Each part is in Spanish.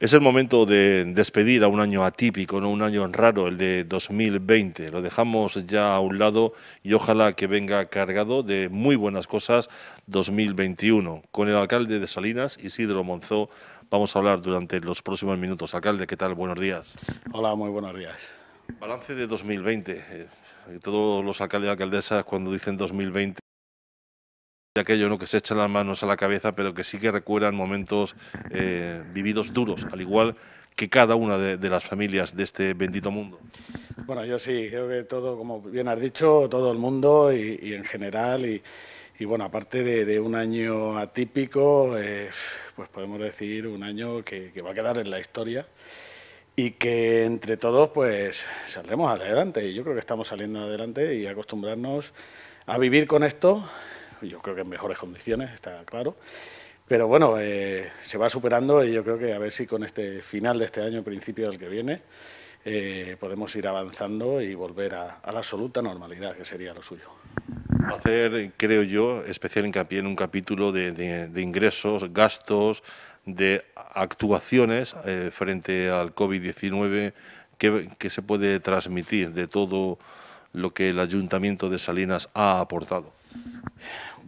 Es el momento de despedir a un año atípico, ¿no? un año raro, el de 2020. Lo dejamos ya a un lado y ojalá que venga cargado de muy buenas cosas 2021. Con el alcalde de Salinas, Isidro Monzó, vamos a hablar durante los próximos minutos. Alcalde, ¿qué tal? Buenos días. Hola, muy buenos días. Balance de 2020. Eh, todos los alcaldes y alcaldesas cuando dicen 2020 de aquello que se echan las manos a la cabeza, pero que sí que recuerdan momentos eh, vividos duros, al igual que cada una de, las familias de este bendito mundo. Bueno, yo sí, creo que todo, como bien has dicho, todo el mundo y, en general, y, bueno, aparte de, un año atípico, eh, pues podemos decir un año que, que va a quedar en la historia y que entre todos pues saldremos adelante. Y yo creo que estamos saliendo adelante y acostumbrarnos a vivir con esto yo creo que en mejores condiciones, está claro. Pero bueno, eh, se va superando y yo creo que a ver si con este final de este año, principio del que viene, eh, podemos ir avanzando y volver a, la absoluta normalidad, que sería lo suyo. Hacer, creo yo, especial hincapié en un capítulo de, ingresos, gastos, de actuaciones eh, frente al COVID-19, ¿Qué que se puede transmitir de todo lo que el Ayuntamiento de Salinas ha aportado.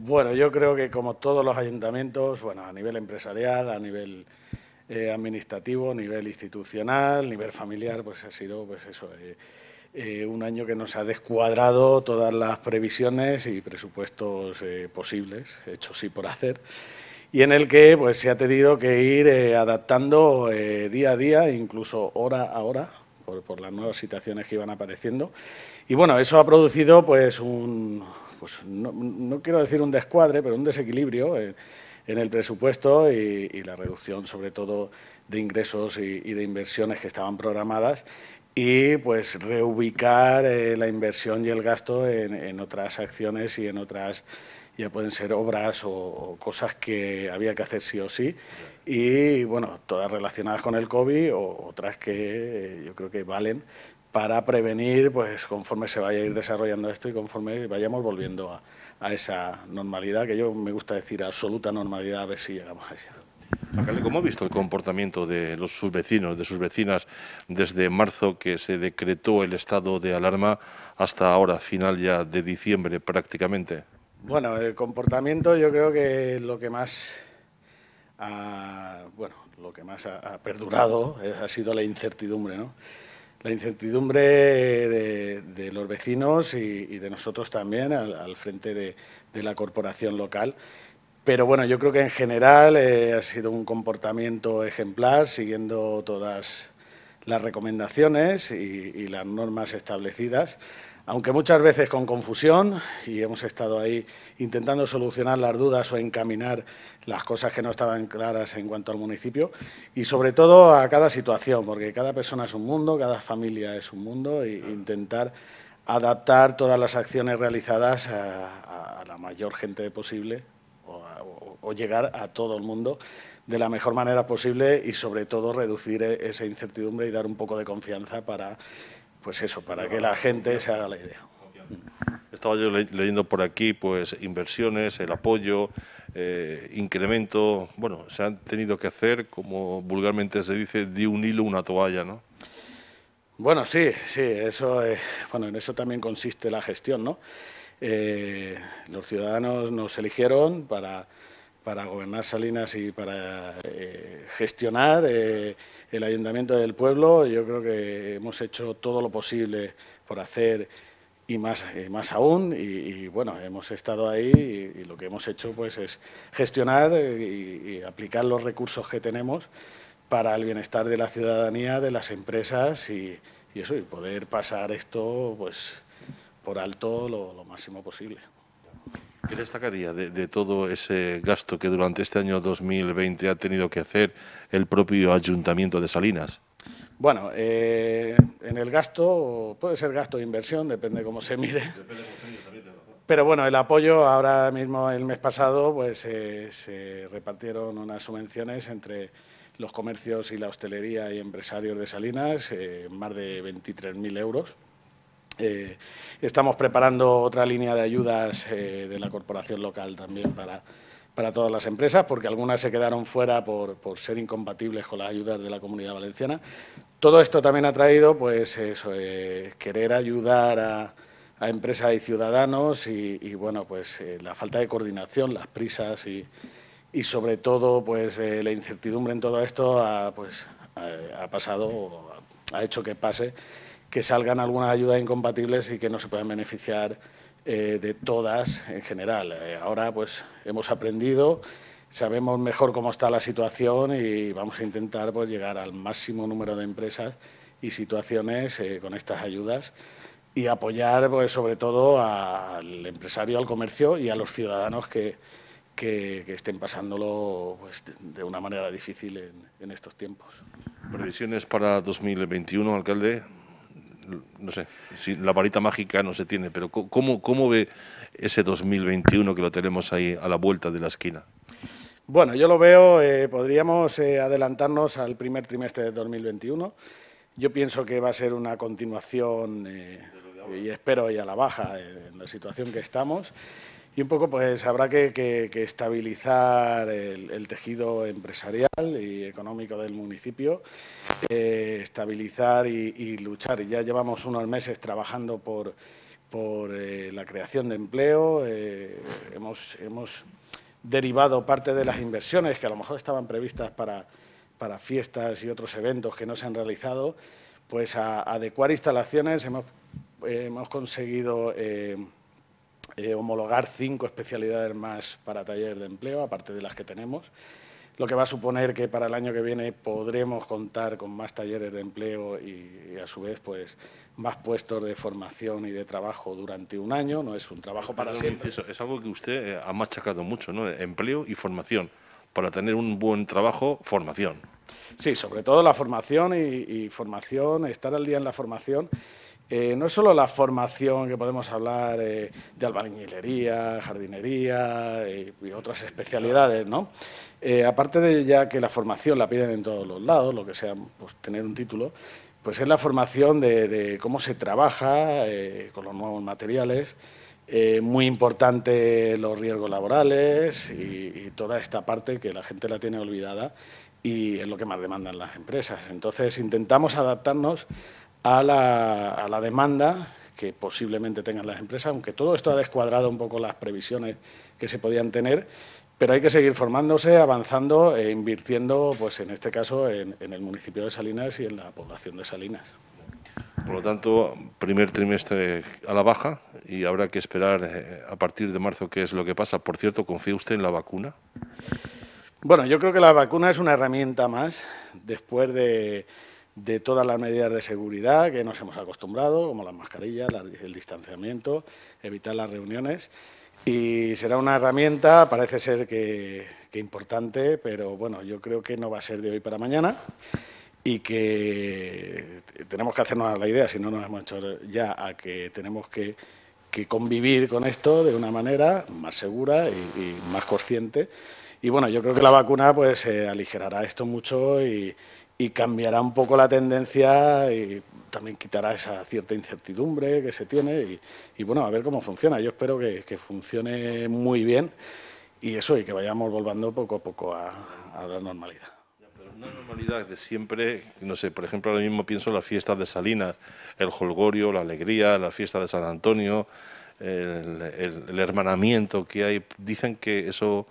Bueno, yo creo que como todos los ayuntamientos, bueno, a nivel empresarial, a nivel eh, administrativo, a nivel institucional, a nivel familiar, pues ha sido pues eso, eh, eh, un año que nos ha descuadrado todas las previsiones y presupuestos posibles, hechos y por hacer, y en el que pues se ha tenido que ir adaptando día a día, incluso hora a hora, por, por las nuevas situaciones que iban apareciendo. Y bueno, eso ha producido pues un pues no, quiero decir un descuadre, pero un desequilibrio en, el presupuesto y, la reducción sobre todo de ingresos y, de inversiones que estaban programadas y pues reubicar eh, la inversión y el gasto en, otras acciones y en otras ya pueden ser obras o, cosas que había que hacer sí o sí y bueno, todas relacionadas con el COVID o otras que eh, yo creo que valen para prevenir, pues conforme se vaya a ir desarrollando esto y conforme vayamos volviendo a, esa normalidad, que yo me gusta decir absoluta normalidad, a ver si llegamos a ella. ¿Cómo ha visto el comportamiento de los, sus vecinos, de sus vecinas, desde marzo que se decretó el estado de alarma hasta ahora, final ya de diciembre prácticamente? Bueno, el comportamiento yo creo que lo que más bueno, lo que más ha, ha perdurado eh, ha sido la incertidumbre, ¿no? la incertidumbre de, los vecinos y, de nosotros también al, frente de, la corporación local. Pero bueno, yo creo que en general eh, ha sido un comportamiento ejemplar, siguiendo todas las recomendaciones y las normas establecidas aunque muchas veces con confusión, y hemos estado ahí intentando solucionar las dudas o encaminar las cosas que no estaban claras en cuanto al municipio, y sobre todo a cada situación, porque cada persona es un mundo, cada familia es un mundo, e intentar adaptar todas las acciones realizadas a, la mayor gente posible o, o llegar a todo el mundo de la mejor manera posible y sobre todo reducir e, esa incertidumbre y dar un poco de confianza para pues eso, para que la gente se haga la idea. Estaba yo leyendo por aquí, pues, inversiones, el apoyo, eh, incremento, bueno, se han tenido que hacer, como vulgarmente se dice, de un hilo una toalla, ¿no? Bueno, sí, sí, eso, es, bueno, en eso también consiste la gestión, ¿no? Eh, los ciudadanos nos eligieron para para gobernar Salinas y para eh, gestionar eh, el ayuntamiento del pueblo. Yo creo que hemos hecho todo lo posible por hacer y más, más aún. Y, bueno, hemos estado ahí y, lo que hemos hecho pues es gestionar eh, y, aplicar los recursos que tenemos para el bienestar de la ciudadanía, de las empresas y, eso, y poder pasar esto pues por alto lo máximo posible. ¿Qué destacaría de, todo ese gasto que durante este año 2020 ha tenido que hacer el propio Ayuntamiento de Salinas? Bueno, eh, en el gasto, puede ser gasto de inversión, depende cómo se mire. cómo se Pero bueno, el apoyo ahora mismo, el mes pasado, pues eh, se repartieron unas subvenciones entre los comercios y la hostelería y empresarios de Salinas, eh, más de 23.000 euros. Eh, estamos preparando otra línea de ayudas eh, de la corporación local también para, todas las empresas, porque algunas se quedaron fuera por, ser incompatibles con las ayudas de la comunidad valenciana. Todo esto también ha traído, pues, eso, eh, querer ayudar a, empresas y ciudadanos y, bueno, pues, la falta de coordinación, las prisas y, sobre todo, pues, la incertidumbre en todo esto ha, pues, ha, pasado, ha hecho que pase que salgan algunas ayudas incompatibles y que no se puedan beneficiar eh, de todas en general. Eh, ahora pues hemos aprendido, sabemos mejor cómo está la situación y vamos a intentar pues, llegar al máximo número de empresas y situaciones eh, con estas ayudas y apoyar pues, sobre todo al empresario, al comercio y a los ciudadanos que, que, estén pasándolo pues, de una manera difícil en, en estos tiempos. Previsiones para 2021, alcalde no sé, si la varita mágica no se tiene, pero ¿cómo, ¿cómo ve ese 2021 que lo tenemos ahí a la vuelta de la esquina? Bueno, yo lo veo, eh, podríamos eh, adelantarnos al primer trimestre de 2021. Yo pienso que va a ser una continuación, eh, y espero y a la baja, en la situación que estamos. Y un poco pues habrá que, estabilizar el, tejido empresarial y económico del municipio, eh, estabilizar y, y, luchar. Ya llevamos unos meses trabajando por, por eh, la creación de empleo, eh, hemos, hemos derivado parte de las inversiones que a lo mejor estaban previstas para, para fiestas y otros eventos que no se han realizado, pues a, adecuar instalaciones, hemos, hemos conseguido eh, homologar cinco especialidades más para talleres de empleo, aparte de las que tenemos, lo que va a suponer que para el año que viene podremos contar con más talleres de empleo y, a su vez pues más puestos de formación y de trabajo durante un año, no es un trabajo para siempre. es algo que usted eh, ha machacado mucho, ¿no? Empleo y formación. Para tener un buen trabajo, formación. Sí, sobre todo la formación y, y formación, estar al día en la formación eh, no es solo la formación que podemos hablar eh, de albañilería, jardinería eh, y, otras especialidades, ¿no? aparte de ya que la formación la piden en todos los lados, lo que sea pues, tener un título, pues es la formación de, cómo se trabaja con los nuevos materiales, muy importante los riesgos laborales y toda esta parte que la gente la tiene olvidada y es lo que más demandan las empresas. Entonces intentamos adaptarnos a la, a la demanda que posiblemente tengan las empresas, aunque todo esto ha descuadrado un poco las previsiones que se podían tener, pero hay que seguir formándose, avanzando e invirtiendo, pues en este caso, en, en el municipio de Salinas y en la población de Salinas. Por lo tanto, primer trimestre a la baja y habrá que esperar eh, a partir de marzo qué es lo que pasa. Por cierto, ¿confía usted en la vacuna? Bueno, yo creo que la vacuna es una herramienta más después de de todas las medidas de seguridad que nos hemos acostumbrado, como las mascarillas, el distanciamiento, evitar las reuniones. Y será una herramienta, parece ser que, que, importante, pero bueno, yo creo que no va a ser de hoy para mañana y que tenemos que hacernos la idea, si no nos hemos hecho ya, a que tenemos que, que convivir con esto de una manera más segura y, más consciente. Y bueno, yo creo que la vacuna pues eh, aligerará esto mucho y, y cambiará un poco la tendencia y también quitará esa cierta incertidumbre que se tiene y, bueno, a ver cómo funciona. Yo espero que, funcione muy bien y eso, y que vayamos volviendo poco a poco a, la normalidad. Pero una normalidad de siempre, no sé, por ejemplo, ahora mismo pienso en las fiestas de Salinas, el holgorio, la alegría, la fiesta de San Antonio, el hermanamiento que hay, dicen que eso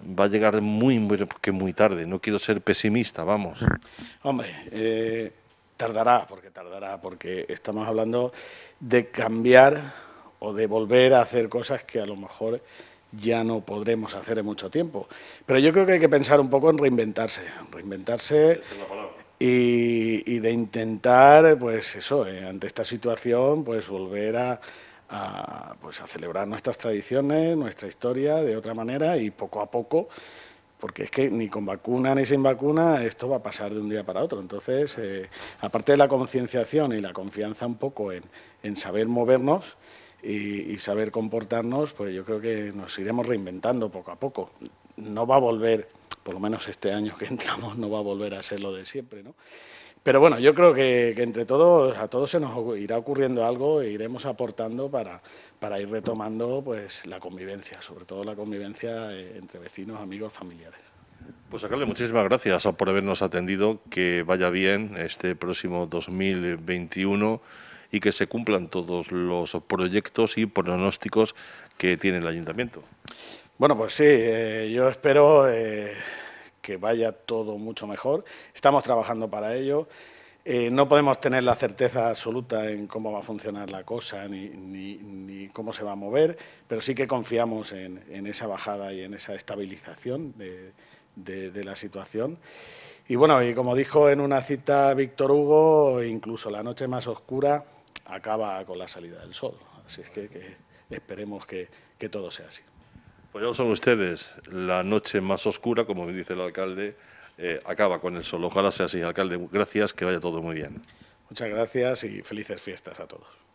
va a llegar muy, muy, muy tarde. No quiero ser pesimista, vamos. Mm. Hombre, eh, tardará, porque tardará, porque estamos hablando de cambiar o de volver a hacer cosas que a lo mejor ya no podremos hacer en mucho tiempo. Pero yo creo que hay que pensar un poco en reinventarse, reinventarse y, de intentar, pues eso, eh, ante esta situación, pues volver a a, pues a celebrar nuestras tradiciones, nuestra historia de otra manera y poco a poco, porque es que ni con vacuna ni sin vacuna esto va a pasar de un día para otro. Entonces, eh, aparte de la concienciación y la confianza un poco en, saber movernos y, saber comportarnos, pues yo creo que nos iremos reinventando poco a poco. No va a volver, por lo menos este año que entramos, no va a volver a ser lo de siempre, ¿no? Pero bueno, yo creo que, entre todos, a todos se nos irá ocurriendo algo e iremos aportando para, para ir retomando pues, la convivencia, sobre todo la convivencia eh, entre vecinos, amigos, familiares. Pues alcalde, muchísimas gracias por habernos atendido, que vaya bien este próximo 2021 y que se cumplan todos los proyectos y pronósticos que tiene el ayuntamiento. Bueno, pues sí, eh, yo espero... Eh, que vaya todo mucho mejor. Estamos trabajando para ello. Eh, no podemos tener la certeza absoluta en cómo va a funcionar la cosa ni, cómo se va a mover, pero sí que confiamos en, esa bajada y en esa estabilización de, la situación. Y bueno, y como dijo en una cita Víctor Hugo, incluso la noche más oscura acaba con la salida del sol. Así es que, esperemos que todo sea así. Pues ya son ustedes, la noche más oscura, como me dice el alcalde, eh, acaba con el sol. Ojalá sea así, alcalde. Gracias, que vaya todo muy bien. Muchas gracias y felices fiestas a todos.